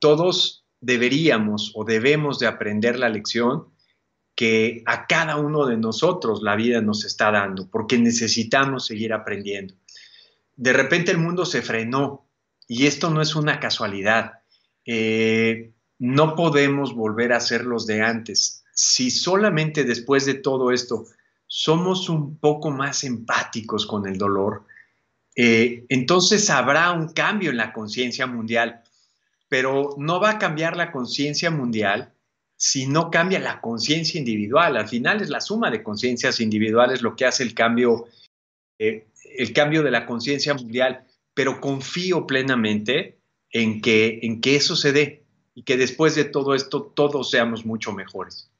todos deberíamos o debemos de aprender la lección que a cada uno de nosotros la vida nos está dando, porque necesitamos seguir aprendiendo. De repente el mundo se frenó y esto no es una casualidad. Eh, no podemos volver a ser los de antes. Si solamente después de todo esto somos un poco más empáticos con el dolor, eh, entonces habrá un cambio en la conciencia mundial pero no va a cambiar la conciencia mundial si no cambia la conciencia individual. Al final es la suma de conciencias individuales lo que hace el cambio, eh, de la conciencia mundial, pero confío plenamente en que, en que eso se dé y que después de todo esto todos seamos mucho mejores.